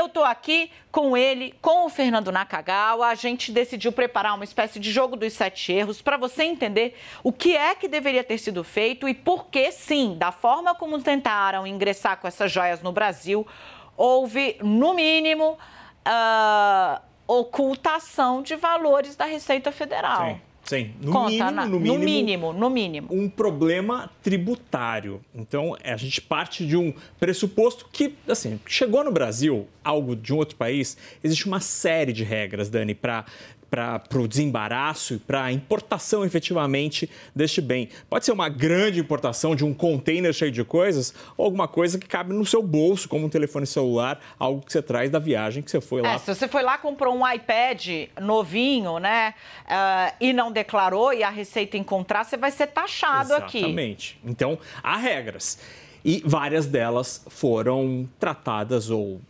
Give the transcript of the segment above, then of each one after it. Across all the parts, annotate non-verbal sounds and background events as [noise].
Eu estou aqui com ele, com o Fernando Nakagawa. A gente decidiu preparar uma espécie de jogo dos sete erros para você entender o que é que deveria ter sido feito e por que, sim, da forma como tentaram ingressar com essas joias no Brasil, houve, no mínimo, uh, ocultação de valores da Receita Federal. Sim. Sim, no, Conta, mínimo, na, no, mínimo, no mínimo, no mínimo. Um problema tributário. Então, a gente parte de um pressuposto que, assim, chegou no Brasil, algo de um outro país, existe uma série de regras, Dani, para para o desembaraço e para a importação efetivamente deste bem. Pode ser uma grande importação de um container cheio de coisas ou alguma coisa que cabe no seu bolso, como um telefone celular, algo que você traz da viagem que você foi lá. É, se você foi lá, comprou um iPad novinho, né, uh, e não declarou e a Receita encontrar, você vai ser taxado Exatamente. aqui. Exatamente. Então, há regras. E várias delas foram tratadas ou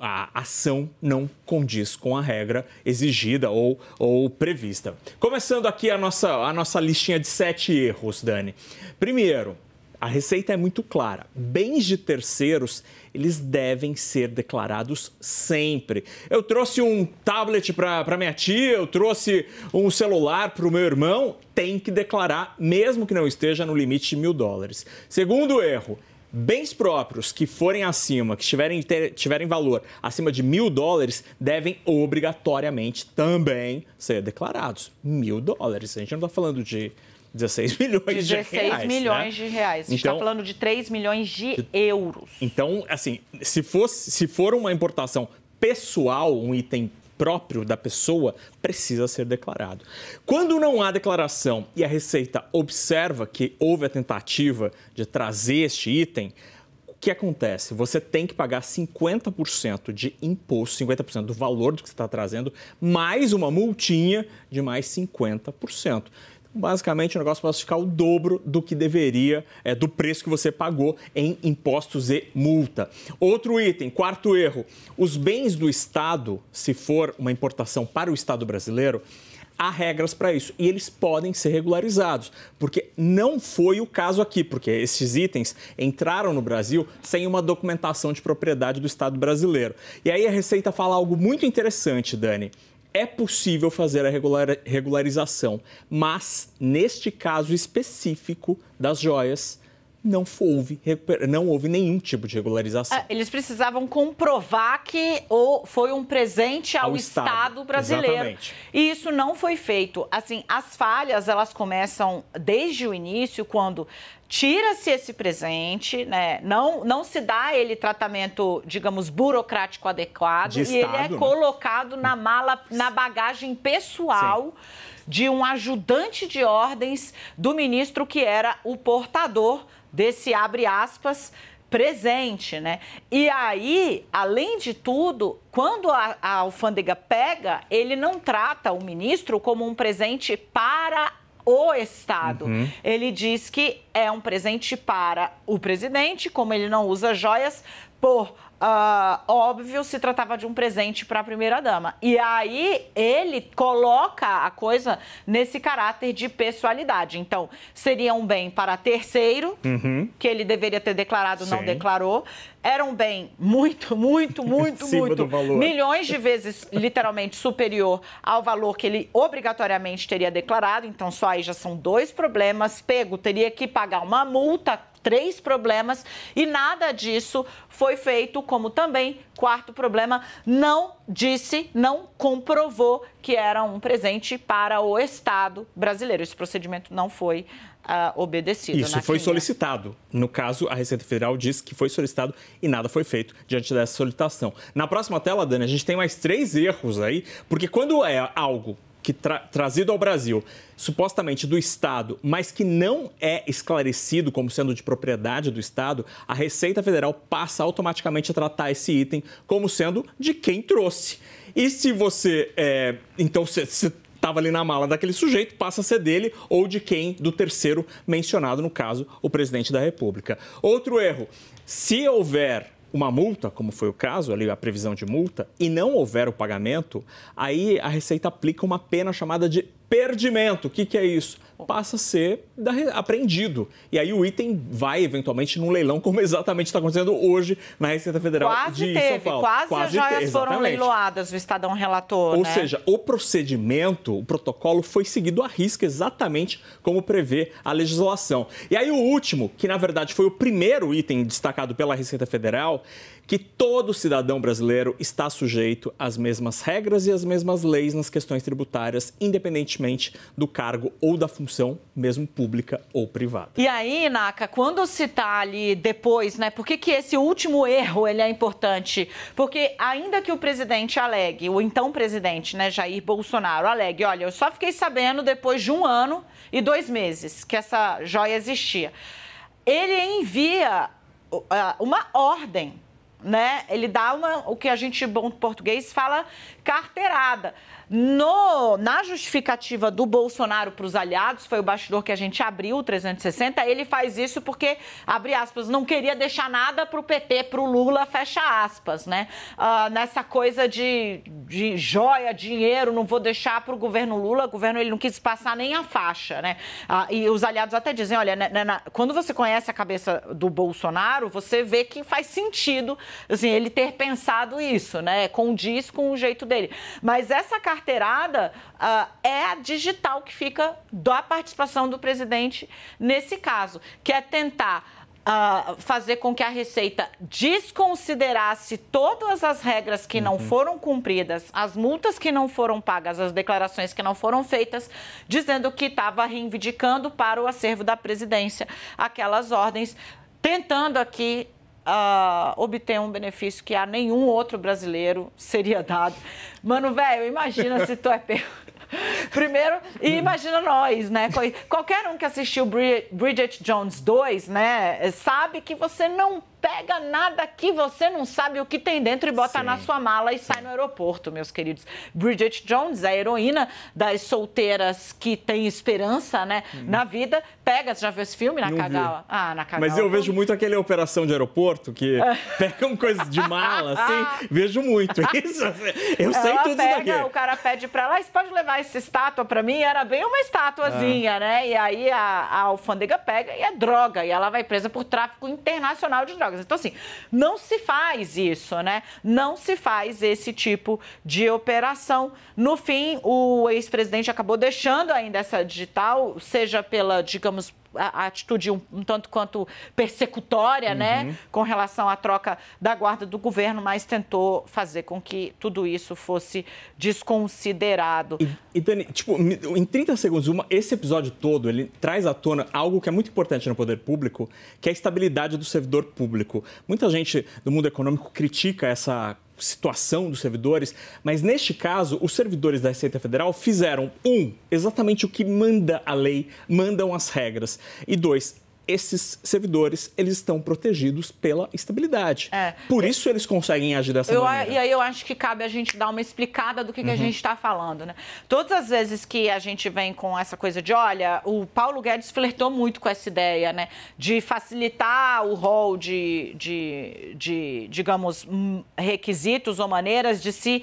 a ação não condiz com a regra exigida ou, ou prevista. Começando aqui a nossa, a nossa listinha de sete erros, Dani. Primeiro, a receita é muito clara. Bens de terceiros, eles devem ser declarados sempre. Eu trouxe um tablet para minha tia, eu trouxe um celular para o meu irmão, tem que declarar, mesmo que não esteja no limite de mil dólares. Segundo erro, Bens próprios que forem acima, que tiverem, ter, tiverem valor acima de mil dólares, devem obrigatoriamente também ser declarados. Mil dólares. A gente não está falando de 16 [laughs] milhões 16 de reais. 16 né? milhões né? de reais. A gente está então, falando de 3 milhões de, de euros. Então, assim, se, fosse, se for uma importação pessoal, um item próprio da pessoa precisa ser declarado. Quando não há declaração e a Receita observa que houve a tentativa de trazer este item, o que acontece? Você tem que pagar 50% de imposto, 50% do valor do que você está trazendo, mais uma multinha de mais 50% basicamente o negócio pode ficar o dobro do que deveria, é, do preço que você pagou em impostos e multa. Outro item, quarto erro: os bens do Estado, se for uma importação para o Estado brasileiro, há regras para isso e eles podem ser regularizados, porque não foi o caso aqui, porque esses itens entraram no Brasil sem uma documentação de propriedade do Estado brasileiro. E aí a Receita fala algo muito interessante, Dani é possível fazer a regularização, mas neste caso específico das joias, não houve, não houve nenhum tipo de regularização. Ah, eles precisavam comprovar que ou foi um presente ao, ao Estado, Estado, brasileiro. Exatamente. E isso não foi feito. Assim, as falhas elas começam desde o início, quando tira-se esse presente, né? não, não se dá ele tratamento, digamos, burocrático adequado, e ele é né? colocado na mala, na bagagem pessoal. Sim. De um ajudante de ordens do ministro que era o portador desse abre aspas presente, né? E aí, além de tudo, quando a, a alfândega pega, ele não trata o ministro como um presente para o Estado. Uhum. Ele diz que é um presente para o presidente, como ele não usa joias, por Uh, óbvio, se tratava de um presente para a primeira-dama. E aí ele coloca a coisa nesse caráter de pessoalidade. Então, seria um bem para terceiro, uhum. que ele deveria ter declarado, Sim. não declarou. Era um bem muito, muito, [laughs] muito, muito. Milhões de vezes, literalmente, superior ao valor que ele obrigatoriamente teria declarado. Então, só aí já são dois problemas. Pego teria que pagar uma multa três problemas e nada disso foi feito, como também, quarto problema, não disse, não comprovou que era um presente para o Estado brasileiro. Esse procedimento não foi uh, obedecido. Isso foi solicitado. No caso, a Receita Federal disse que foi solicitado e nada foi feito diante dessa solicitação. Na próxima tela, Dani, a gente tem mais três erros aí, porque quando é algo que tra trazido ao Brasil, supostamente do Estado, mas que não é esclarecido como sendo de propriedade do Estado, a Receita Federal passa automaticamente a tratar esse item como sendo de quem trouxe. E se você. É, então, se, se estava ali na mala daquele sujeito passa a ser dele ou de quem do terceiro mencionado, no caso, o presidente da República. Outro erro: se houver uma multa, como foi o caso ali, a previsão de multa, e não houver o pagamento, aí a Receita aplica uma pena chamada de perdimento. O que, que é isso? Passa a ser apreendido. E aí o item vai eventualmente num leilão, como [laughs] exatamente está acontecendo hoje na Receita Federal quase de teve, São Paulo. Quase, quase as joias foram leiloadas, o Estadão relator. Ou né? seja, o procedimento, o protocolo foi seguido à risca, exatamente como prevê a legislação. E aí o último, que na verdade foi o primeiro item destacado pela Receita Federal, que todo cidadão brasileiro está sujeito às mesmas regras e às mesmas leis nas questões tributárias, independentemente do cargo ou da função, mesmo pública ou privada. E aí, Naka, quando se está ali depois, né? Por que, que esse último erro ele é importante? Porque ainda que o presidente alegue, o então presidente, né, Jair Bolsonaro, alegue, olha, eu só fiquei sabendo depois de um ano e dois meses que essa joia existia. Ele envia uma ordem né? Ele dá uma, o que a gente bom português fala carteirada. No, na justificativa do Bolsonaro para os aliados, foi o bastidor que a gente abriu, o 360, ele faz isso porque, abre aspas, não queria deixar nada para o PT, para o Lula, fecha aspas, né? Ah, nessa coisa de, de joia, dinheiro, não vou deixar para o governo Lula, o governo ele não quis passar nem a faixa, né? Ah, e os aliados até dizem, olha, né, né, quando você conhece a cabeça do Bolsonaro, você vê que faz sentido, assim, ele ter pensado isso, né? Condiz com o jeito dele dele. Mas essa carteirada uh, é a digital que fica da participação do presidente nesse caso, que é tentar Uh, fazer com que a Receita desconsiderasse todas as regras que uhum. não foram cumpridas, as multas que não foram pagas, as declarações que não foram feitas, dizendo que estava reivindicando para o acervo da presidência aquelas ordens. Tentando aqui uh, obter um benefício que a nenhum outro brasileiro seria dado. Mano, velho, imagina se tu é pego. [laughs] Primeiro, e imagina nós, né? Qualquer um que assistiu Bridget Jones 2, né, sabe que você não pega nada que você não sabe o que tem dentro e bota Sim. na sua mala e sai no aeroporto, meus queridos. Bridget Jones, a heroína das solteiras que tem esperança, né, hum. na vida, pega, você já viu esse filme, na Nakagawa? Ah, na Nakagawa. Mas eu vejo muito aquele Operação de Aeroporto, que é. [laughs] pegam coisas de mala, assim, [laughs] vejo muito isso. Eu Ela sei tudo pega, isso daqui. o cara pede pra lá, ah, você pode levar essa estátua para mim, era bem uma estatuazinha, é. né? E aí a, a, alfândega pega e é droga, e ela vai presa por tráfico internacional de drogas. Então, assim, não se faz isso, né? Não se faz esse tipo de operação. No fim, o ex-presidente acabou deixando ainda essa digital, seja pela, digamos, a, atitude um, um tanto quanto persecutória, né, uhum. né, com relação à troca da guarda do governo, mas tentou fazer com que tudo isso fosse desconsiderado. E, e Dani, tipo, em 30 segundos, uma, esse episódio todo, ele traz à tona algo que é muito importante no poder público, que é a estabilidade do servidor público. Muita gente do mundo econômico critica essa situação dos servidores, mas neste caso, os servidores da Receita Federal fizeram, um, exatamente o que manda a lei, mandam as regras, e dois, esses servidores eles estão protegidos pela estabilidade. É. Por isso eles conseguem agir dessa eu, maneira. E aí eu acho que cabe a gente dar uma explicada do que, uhum. que a uhum. gente está falando, né? Todas as vezes que a gente vem com essa coisa de, olha, o Paulo Guedes flertou muito com essa ideia, né? De facilitar o rol de, de, de digamos, hum, requisitos ou maneiras de se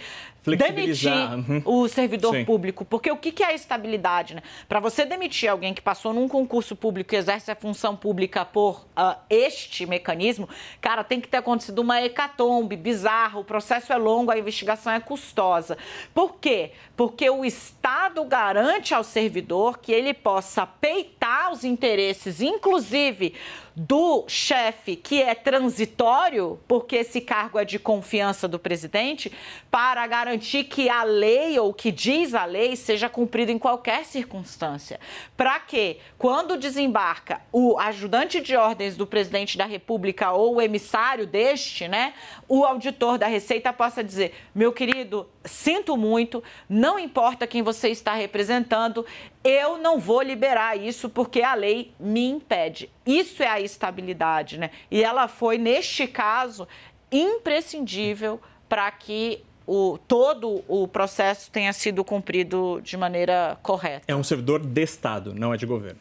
demitir uhum. o servidor Sim. público. Porque o que, é estabilidade? Né? Para você demitir alguém que passou num concurso público e exerce a função pública por uh, este mecanismo, cara, tem que ter acontecido uma hecatombe bizarra, o processo é longo, a investigação é custosa. Por quê? Porque o Estado garante ao servidor que ele possa peitar os interesses, inclusive do chefe, que é transitório, porque esse cargo é de confiança do presidente, para garantir que a lei ou o que diz a lei seja cumprido em qualquer circunstância. Para que, quando desembarca o ajudante de ordens do presidente da República ou o emissário deste, né, o auditor da Receita possa dizer: meu querido, sinto muito, não importa quem você está representando, eu não vou liberar isso porque a lei me impede. Isso é a estabilidade, né? E ela foi, neste caso, imprescindível para que o, todo o processo tenha sido cumprido de maneira correta. É um servidor de Estado, não é de governo.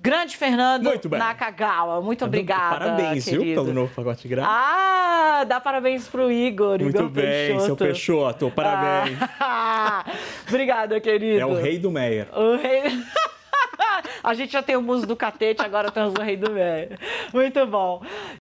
Grande Fernando muito bem. Nakagawa, muito obrigada. Parabéns, querido. viu, pelo novo pacote grátis. Ah, dá parabéns pro Igor. Muito Igor bem, Peixoto. seu Peixoto, parabéns. Ah, [laughs] obrigada, querido. É o rei do Meyer. O rei. A gente já tem o muso do catete, agora temos é o rei do velho. Muito bom.